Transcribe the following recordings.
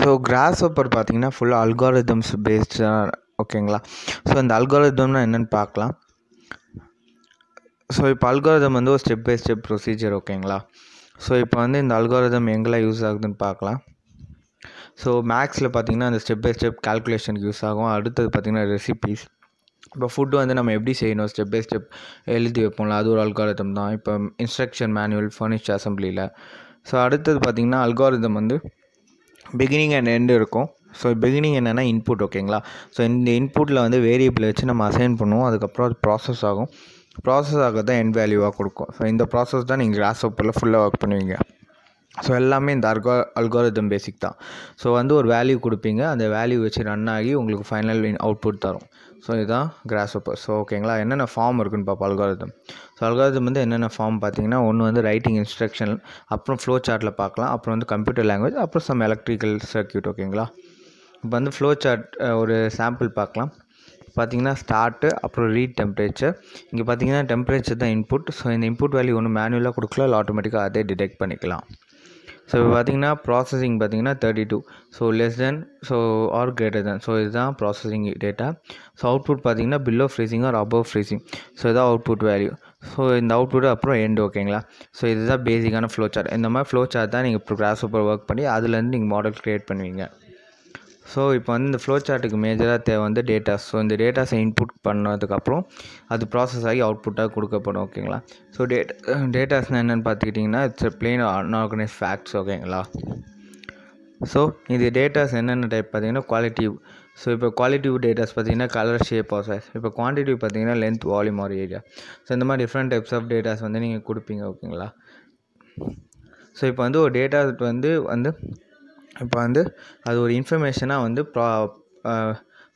so cross ஓப்பர் பார்த்தீங்கன்னா ஃபுல்லாக algorithms பேஸ்டாக ஓகேங்களா ஸோ இந்த அல்காரிதம்னா என்னென்னு பார்க்கலாம் ஸோ இப்போ அல்காரிதம் வந்து ஒரு ஸ்டெப் பை ஸ்டெப் ப்ரொசீஜர் ஓகேங்களா ஸோ இப்போ வந்து இந்த அல்காரிதம் எங்கெல்லாம் யூஸ் ஆகுதுன்னு பார்க்கலாம் ஸோ மேக்ஸில் பார்த்தீங்கன்னா அந்த ஸ்டெப் பை ஸ்டெப் கால்குலேஷனுக்கு யூஸ் ஆகும் அடுத்தது பார்த்திங்கன்னா ரெசிபீஸ் இப்போ ஃபுட்டு வந்து நம்ம எப்படி செய்யணும் ஸ்டெப் பை ஸ்டெப் எழுதி வைப்போம்ல அது ஒரு அல்காரிதம் தான் இப்போ இன்ஸ்ட்ரக்ஷன் மேனுவல் ஃபர்னிச்சர் அசம்பிளியில் ஸோ அடுத்தது பார்த்திங்கன்னா அல்காரிதம் வந்து பிகினிங் அண்ட் எண்டு இருக்கும் ஸோ பிகினிங் என்னென்னா இன்புட் ஓகேங்களா ஸோ இந்த இன்புட்டில் வந்து வேரியபிள் வச்சு நம்ம அசைன் பண்ணுவோம் அதுக்கப்புறம் அது ப்ராசஸ் ஆகும் ப்ராசஸ் ஆக தான் எண்ட் வேல்யூவாக கொடுக்கும் ஸோ இந்த ப்ராசஸ் தான் நீங்கள் கிளாஸ் ஓப்பரில் ஃபுல்லாக ஒர்க் பண்ணுவீங்க ஸோ எல்லாமே இந்த அர்கோ அல்கோரிதம் பேசிக் தான் ஸோ வந்து ஒரு வேல்யூ கொடுப்பீங்க அந்த வேல்யூ வச்சு ரன் ஆகி உங்களுக்கு ஃபைனல் அவுட்புட் தரும் ஸோ இதுதான் கிராஸ் ஓப்பர் ஸோ ஓகேங்களா என்னென்ன ஃபார்ம் இருக்குன்னு பார்ப்போம் அல்காரதம் ஸோ அல்காரதம் வந்து என்னென்ன ஃபார்ம் பார்த்தீங்கன்னா ஒன்று வந்து ரைட்டிங் இன்ஸ்ட்ரக்ஷன் அப்புறம் ஃப்ளோ சார்ட்டில் பார்க்கலாம் அப்புறம் வந்து கம்ப்யூட்டர் லாங்குவேஜ் அப்புறம் சம் எலக்ட்ரிக்கல் சர்க்கியூட் ஓகேங்களா இப்போ வந்து ஃப்ளோ சார்ட் ஒரு சாம்பிள் பார்க்கலாம் பார்த்தீங்கன்னா ஸ்டார்ட்டு அப்புறம் ரீட் டெம்பரேச்சர் இங்கே பார்த்தீங்கன்னா டெம்பரேச்சர் தான் இன்புட் ஸோ இந்த இன்புட் வேல்யூ ஒன்று மேனுவலாக கொடுக்கலாம் இல்லை ஆட்டோமேட்டிக்காக அதே டிடெக்ட் பண்ணிக்கலாம் ஸோ இப்போ பார்த்தீங்கன்னா ப்ராசஸிங் பார்த்திங்கன்னா thirty two so less than so or greater than so இதுதான் ப்ராசஸிங் டேட்டா ஸோ அவுட்புட் பார்த்திங்கன்னா below freezing or above freezing so இதான் அவுட்புட் வேல்யூ ஸோ இந்த அவுட்புட் அப்புறம் எண்டு ஓகேங்களா ஸோ இதுதான் பேசிக்கான ஃப்ளோ சார்ட் இந்த மாதிரி ஃப்ளோ சார்ட் தான் நீங்கள் இப்போ கிராஸ் ஒர்க் பண்ணி அதுலேருந்து நீங்கள் மாடல் க்ரியேட் பண்ணுவீங்க ஸோ இப்போ வந்து இந்த ஃப்ளோ சார்ட்டுக்கு மேஜராக தேவை வந்து டேட்டாஸ் ஸோ இந்த டேட்டாஸை இன்புட் பண்ணதுக்கப்புறம் அது ப்ராசஸ் ஆகி அவுட்புட்டாக கொடுக்கப்படும் ஓகேங்களா ஸோ டேட் டேட்டாஸ்னால் என்னென்னு பார்த்துக்கிட்டிங்கன்னா இட்ஸ் பிளெயின் அன்ஆர்கனைஸ் ஃபேக்ட்ஸ் ஓகேங்களா ஸோ இது டேட்டாஸ் என்னென்ன டைப் பார்த்தீங்கன்னா குவாலிட்டி ஸோ இப்போ குவாலிட்டிவ் டேட்டாஸ் பார்த்தீங்கன்னா கலர் ஷேப் ஆஃப் சைஸ் இப்போ குவான்டிட்டிவ் பார்த்தீங்கன்னா length volume or area so இந்த மாதிரி டிஃப்ரெண்ட் டைப்ஸ் ஆஃப் டேட்டாஸ் வந்து நீங்கள் கொடுப்பீங்க ஓகேங்களா ஸோ இப்போ வந்து ஒரு டேட்டா வந்து வந்து இப்போ வந்து அது ஒரு இன்ஃபர்மேஷனாக வந்து ப்ரா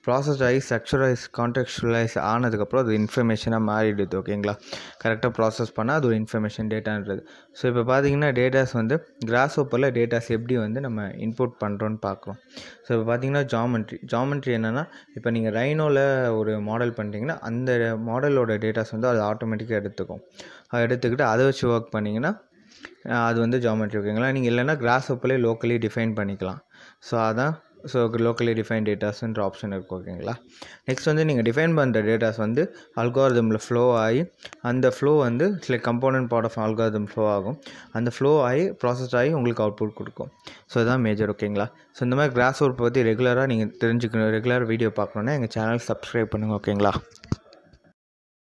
ப்ராசஸ் ஆகி ஸ்ட்ரக்சரைஸ் கான்டெக்சுவலைஸ் ஆனதுக்கப்புறம் அது இன்ஃபர்மேஷனாக மாறிடுது ஓகேங்களா கரெக்டாக ப்ராசஸ் பண்ணால் அது ஒரு இன்ஃபர்மேஷன் டேட்டான்றது ஸோ இப்போ பார்த்தீங்கன்னா டேட்டாஸ் வந்து கிராஸ் ஓப்பரில் டேட்டாஸ் எப்படி வந்து நம்ம இன்புட் பண்ணுறோன்னு பார்க்குறோம் ஸோ இப்போ பார்த்தீங்கன்னா ஜாமெண்ட்ரி ஜாமெண்ட்ரி என்னென்னா இப்போ நீங்கள் ரைனோவில் ஒரு மாடல் பண்ணுறீங்கன்னா அந்த மாடலோட டேட்டாஸ் வந்து அது ஆட்டோமேட்டிக்காக எடுத்துக்கும் அதை எடுத்துக்கிட்டு அதை வச்சு ஒர்க் பண்ணிங்கன்னா அது வந்து ஜாமெட்ரி ஓகேங்களா நீங்கள் இல்லைன்னா கிராஸ் ஒப்பிலே லோக்கலி டிஃபைன் பண்ணிக்கலாம் ஸோ அதான் ஸோ லோக்கலி டிஃபைன் டேட்டாஸ்ன்ற ஆப்ஷன் இருக்குது ஓகேங்களா நெக்ஸ்ட் வந்து நீங்கள் டிஃபைன் பண்ணுற டேட்டாஸ் வந்து அல்காரதமில் ஃப்ளோ ஆகி அந்த ஃப்ளோ வந்து சில component part of algorithm flow ஆகும் அந்த ஃப்ளோ ஆகி ப்ராசஸ் ஆகி உங்களுக்கு அவுட்புட் கொடுக்கும் ஸோ இதுதான் மேஜர் ஓகேங்களா ஸோ இந்த மாதிரி கிராஸ் ஒர்க் பற்றி ரெகுலராக நீங்கள் தெரிஞ்சுக்கணும் ரெகுலர் வீடியோ பார்க்கணுன்னா எங்கள் சேனல் சப்ஸ்கிரைப் பண்ணுங்கள் ஓகேங்களா